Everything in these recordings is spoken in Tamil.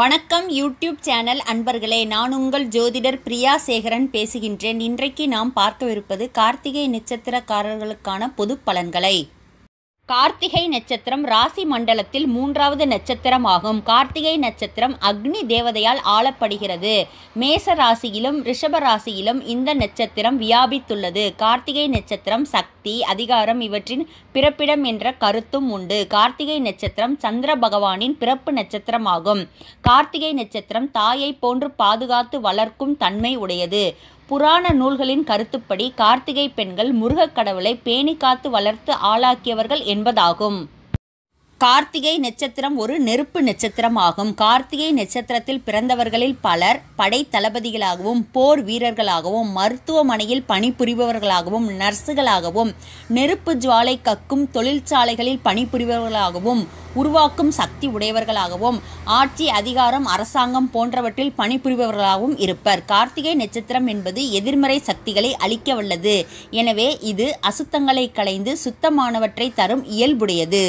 வணக்கம் யூடியூப் சேனல் அன்பர்களே நான் உங்கள் ஜோதிடர் பிரியா சேகரன் பேசுகின்றேன் இன்றைக்கு நாம் பார்க்கவிருப்பது கார்த்திகை நட்சத்திரக்காரர்களுக்கான பொது பலன்களை கார்த்திகை நட்சத்திரம் ராசி மண்டலத்தில் மூன்றாவது நட்சத்திரம் ஆகும் கார்த்திகை நட்சத்திரம் அக்னி தேவதையால் ஆளப்படுகிறது மேச ராசியிலும் ரிஷப ராசியிலும் இந்த நட்சத்திரம் வியாபித்துள்ளது கார்த்திகை நட்சத்திரம் சக்தி அதிகாரம் இவற்றின் பிறப்பிடம் என்ற கருத்தும் உண்டு கார்த்திகை நட்சத்திரம் சந்திர பகவானின் பிறப்பு நட்சத்திரம் ஆகும் கார்த்திகை நட்சத்திரம் தாயை போன்று பாதுகாத்து வளர்க்கும் தன்மை உடையது புராண நூல்களின் கருத்துப்படி கார்த்திகை பெண்கள் முருகக் கடவுளை பேணி காத்து வளர்த்து ஆளாக்கியவர்கள் என்பதாகும் கார்த்திகை நட்சத்திரம் ஒரு நெருப்பு நட்சத்திரம் ஆகும் கார்த்திகை நட்சத்திரத்தில் பிறந்தவர்களில் பலர் படை தளபதிகளாகவும் போர் வீரர்களாகவும் மருத்துவமனையில் பணிபுரிபவர்களாகவும் நர்ஸுகளாகவும் நெருப்பு ஜுவாலை கக்கும் தொழிற்சாலைகளில் பணிபுரிபவர்களாகவும் உருவாக்கும் சக்தி உடையவர்களாகவும் ஆட்சி அதிகாரம் அரசாங்கம் போன்றவற்றில் பணிபுரிபவர்களாகவும் இருப்பர் கார்த்திகை நட்சத்திரம் என்பது எதிர்மறை சக்திகளை அளிக்க வல்லது எனவே இது அசுத்தங்களை களைந்து சுத்தமானவற்றை தரும் இயல்புடையது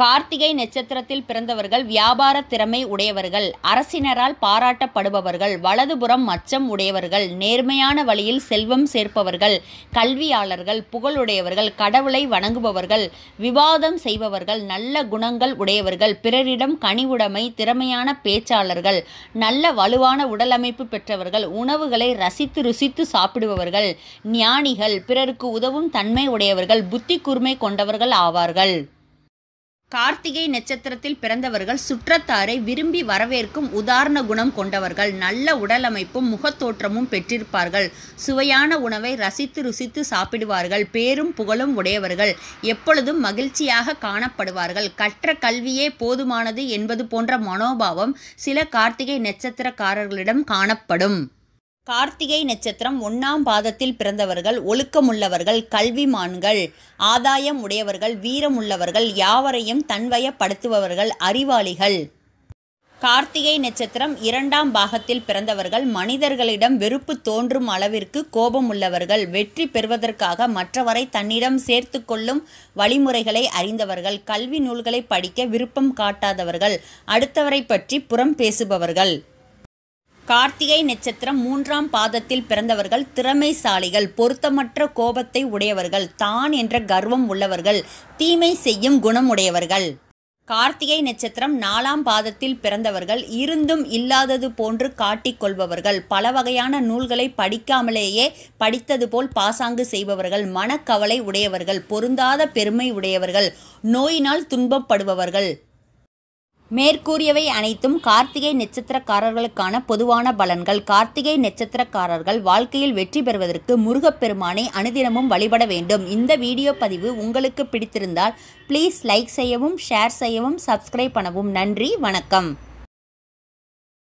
கார்த்திகை நட்சத்திரத்தில் பிறந்தவர்கள் வியாபார திறமை உடையவர்கள் அரசினரால் பாராட்டப்படுபவர்கள் வலதுபுறம் மச்சம் உடையவர்கள் நேர்மையான வழியில் செல்வம் சேர்ப்பவர்கள் கல்வியாளர்கள் புகழுடையவர்கள் கடவுளை வணங்குபவர்கள் விவாதம் செய்பவர்கள் நல்ல குணங்கள் உடையவர்கள் பிறரிடம் கனிவுடைமை திறமையான பேச்சாளர்கள் நல்ல வலுவான உடலமைப்பு பெற்றவர்கள் உணவுகளை ரசித்து ருசித்து சாப்பிடுபவர்கள் ஞானிகள் பிறருக்கு உதவும் தன்மை உடையவர்கள் புத்தி கூர்மை கொண்டவர்கள் ஆவார்கள் கார்த்திகை நட்சத்திரத்தில் பிறந்தவர்கள் சுற்றத்தாரை விரும்பி வரவேற்கும் உதாரண குணம் கொண்டவர்கள் நல்ல உடலமைப்பும் முகத்தோற்றமும் பெற்றிருப்பார்கள் சுவையான உணவை ரசித்து ருசித்து சாப்பிடுவார்கள் பேரும் புகழும் உடையவர்கள் எப்பொழுதும் மகிழ்ச்சியாக காணப்படுவார்கள் கற்ற கல்வியே போதுமானது என்பது போன்ற மனோபாவம் சில கார்த்திகை நட்சத்திரக்காரர்களிடம் காணப்படும் கார்த்திகை நட்சத்திரம் ஒன்றாம் பாதத்தில் பிறந்தவர்கள் ஒழுக்கமுள்ளவர்கள் கல்விமான்கள் ஆதாயம் உடையவர்கள் வீரமுள்ளவர்கள் யாவரையும் தன்வயப்படுத்துபவர்கள் அறிவாளிகள் கார்த்திகை நட்சத்திரம் இரண்டாம் பாகத்தில் பிறந்தவர்கள் மனிதர்களிடம் வெறுப்பு தோன்றும் அளவிற்கு கோபமுள்ளவர்கள் வெற்றி பெறுவதற்காக மற்றவரை தன்னிடம் சேர்த்து கொள்ளும் வழிமுறைகளை அறிந்தவர்கள் கல்வி நூல்களை படிக்க விருப்பம் காட்டாதவர்கள் அடுத்தவரை பற்றி புறம் பேசுபவர்கள் கார்த்திகை நட்சத்திரம் மூன்றாம் பாதத்தில் பிறந்தவர்கள் திறமைசாலிகள் பொருத்தமற்ற கோபத்தை உடையவர்கள் தான் என்ற கர்வம் உள்ளவர்கள் தீமை செய்யும் குணமுடையவர்கள் கார்த்திகை நட்சத்திரம் நாலாம் பாதத்தில் பிறந்தவர்கள் இருந்தும் இல்லாதது போன்று காட்டிக்கொள்பவர்கள் பல வகையான நூல்களை படிக்காமலேயே படித்தது போல் பாசாங்கு செய்பவர்கள் மனக்கவலை உடையவர்கள் பொருந்தாத பெருமை உடையவர்கள் நோயினால் துன்பப்படுபவர்கள் மேற்கூறியவை அனைத்தும் கார்த்திகை நட்சத்திரக்காரர்களுக்கான பொதுவான பலன்கள் கார்த்திகை நட்சத்திரக்காரர்கள் வாழ்க்கையில் வெற்றி பெறுவதற்கு முருகப்பெருமானை அனுதினமும் வழிபட வேண்டும் இந்த வீடியோ பதிவு உங்களுக்கு பிடித்திருந்தால் ப்ளீஸ் லைக் செய்யவும் ஷேர் செய்யவும் சப்ஸ்கிரைப் பண்ணவும் நன்றி வணக்கம்